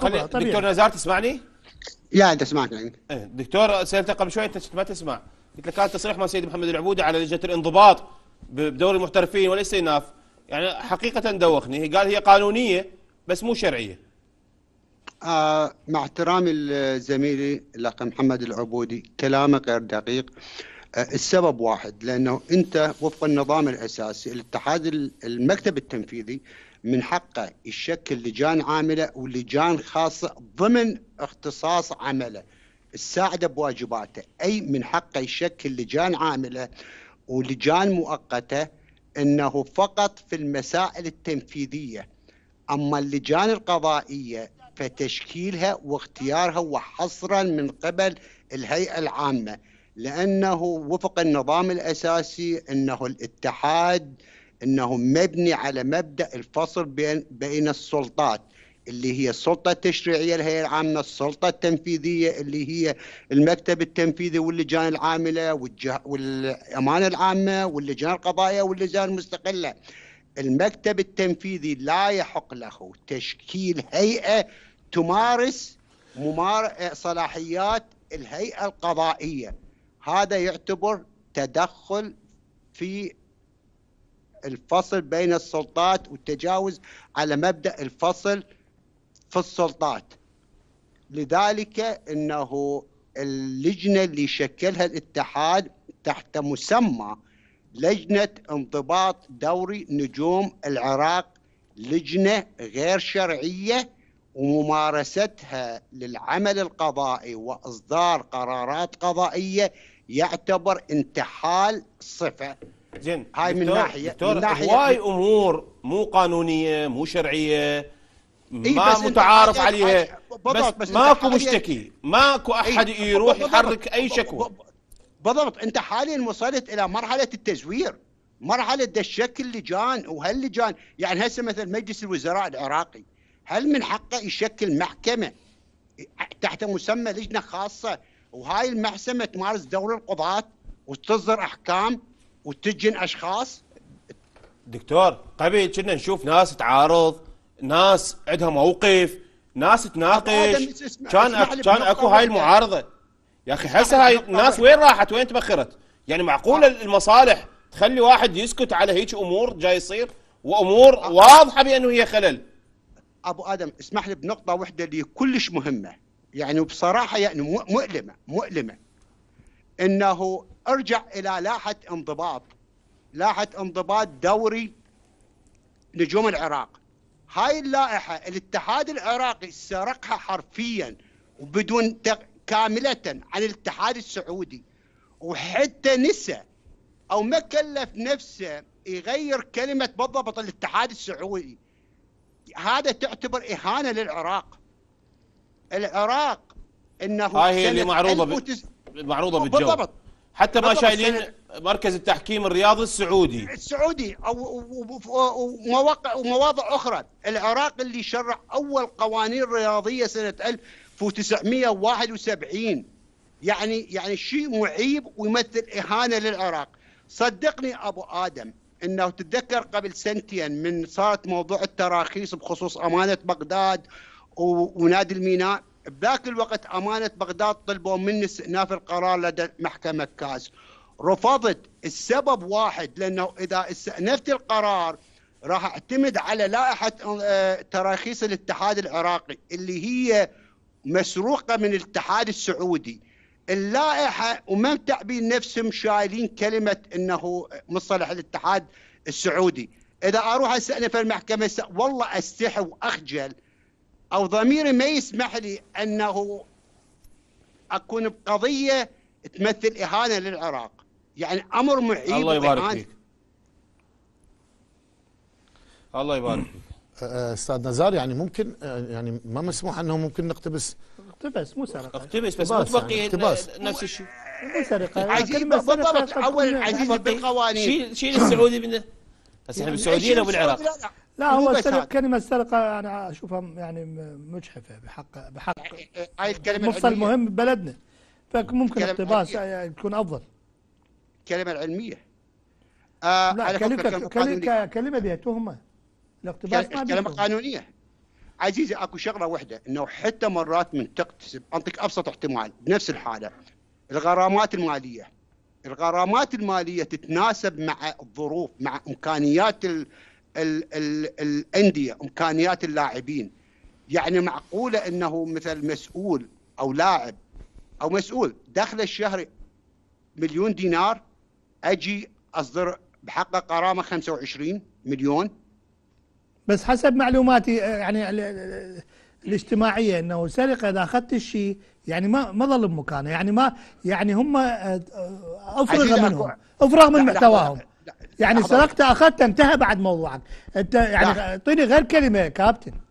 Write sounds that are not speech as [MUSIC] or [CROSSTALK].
خلي دكتور نزار تسمعني؟ لا انت سمعتني يعني. إيه، دكتور سالتك قبل شوي انت ما تسمع قلت لك كان تصريح مع سيد محمد العبودي على لجنه الانضباط بدوري المحترفين والاستئناف يعني حقيقه دوخني قال هي قانونيه بس مو شرعيه آه مع احترامي لزميلي الاخ محمد العبودي كلامه غير دقيق آه السبب واحد لانه انت وفق النظام الاساسي الاتحاد المكتب التنفيذي من حقه يشكل لجان عامله ولجان خاصه ضمن اختصاص عمله الساعده بواجباته اي من حقه يشكل لجان عامله ولجان مؤقته انه فقط في المسائل التنفيذيه اما اللجان القضائيه فتشكيلها واختيارها وحصرا من قبل الهيئه العامه لانه وفق النظام الاساسي انه الاتحاد انه مبني على مبدا الفصل بين بين السلطات اللي هي السلطة التشريعية الهيئة العامة السلطة التنفيذية اللي هي المكتب التنفيذي واللجان العاملة والجه... والأمانة العامة واللجان القضائية واللجان المستقلة المكتب التنفيذي لا يحق له تشكيل هيئة تمارس ممار... صلاحيات الهيئة القضائية هذا يعتبر تدخل في الفصل بين السلطات والتجاوز على مبدا الفصل في السلطات لذلك انه اللجنه اللي شكلها الاتحاد تحت مسمى لجنه انضباط دوري نجوم العراق لجنه غير شرعيه وممارستها للعمل القضائي واصدار قرارات قضائيه يعتبر انتحال صفه زين هاي من ناحيه دكتور من ناحيه هواي امور مو قانونيه مو شرعيه ما إيه متعارف عليها بس, بس ماكو مشتكي ماكو احد إيه يروح يحرك اي شكوى بالضبط انت حاليا وصلت الى مرحله التزوير مرحله دشك لجان وهاللجان يعني هسه مثل مجلس الوزراء العراقي هل من حقه يشكل محكمه تحت مسمى لجنه خاصه وهاي المحكمه تمارس دور القضاه وتصدر احكام وتجن اشخاص دكتور قبل طيب إيه، كنا نشوف ناس تعارض ناس عندها موقف ناس تناقش كان أك... كان اكو هاي المعارضه يا اخي هسه هاي الناس وين راحت وين تبخرت يعني معقوله أه. المصالح تخلي واحد يسكت على هيك امور جاي يصير وامور أه. واضحه بانه هي خلل ابو ادم اسمح لي بنقطه واحده اللي كلش مهمه يعني وبصراحه يعني مؤلمه مؤلمه انه ارجع الى لاحه انضباط لاحه انضباط دوري نجوم العراق هاي اللائحه الاتحاد العراقي سرقها حرفيا وبدون تق... كامله عن الاتحاد السعودي وحتى نسى او ما كلف نفسه يغير كلمه بالضبط الاتحاد السعودي هذا تعتبر اهانه للعراق العراق انه هاي هي اللي معروضه ب... المعروضه بالجو بالضبط حتى ما شايلين مركز التحكيم الرياضي السعودي السعودي او ومواقع ومواضع اخرى العراق اللي شرع اول قوانين رياضيه سنه 1971 يعني يعني شيء معيب ويمثل اهانه للعراق صدقني ابو ادم انه تتذكر قبل سنتين من صارت موضوع التراخيص بخصوص امانه بغداد ونادي الميناء بذاك الوقت أمانة بغداد طلبوا مني استئناف القرار لدى محكمة كاز رفضت السبب واحد لأنه إذا استأنفت القرار راح اعتمد على لائحة آه، تراخيص الاتحاد العراقي اللي هي مسروقة من الاتحاد السعودي اللائحة وما متعبين نفسهم شايلين كلمة أنه مصطلح الاتحاد السعودي إذا أروح أستأنف المحكمة والله أستحي وأخجل أو ضميري ما يسمح لي أنه أكون بقضية تمثل إهانة للعراق يعني أمر معيب الله يبارك فيك الله يبارك فيك [CLEARS THROAT] استاذ نزار يعني ممكن يعني ما مسموح انه ممكن نقتبس اقتبس مو سرقه اقتبس بس ما تبقي يعني نفس الشيء مو سرقه عجيب يعني بالضبط اول عجيب يعني. بالقوانين شيل شيل السعودي منه [LAUGHS] بس احنا بالسعوديه ولا بالعراق لا هو السرقة كلمة السرقة أنا أشوفها يعني مجحفة بحق بحق يعني، آه، هاي الكلمة مفصل مهم ببلدنا فممكن اقتباس تكون أفضل الكلمة العلمية آه لا كلمة كلمة, كلمة بها تهمة الاقتباس ما كلمة قانونية عزيزي اكو شغله واحده انه حتى مرات من تكتسب اعطيك ابسط احتمال بنفس الحاله الغرامات الماليه الغرامات الماليه تتناسب مع الظروف مع امكانيات الانديه امكانيات اللاعبين يعني معقوله انه مثل مسؤول او لاعب او مسؤول دخله الشهري مليون دينار اجي اصدر بحقه غرامه 25 مليون بس حسب معلوماتي يعني الاجتماعيه انه سرقه اذا اخذت الشيء يعني ما ما ظل بمكانه يعني ما يعني هم آه، آه، افرغ منهم افرغ من محتواهم يعني سرقت اخذت انتهى بعد موضوعك انت يعني نعم. اعطيني غير كلمه يا كابتن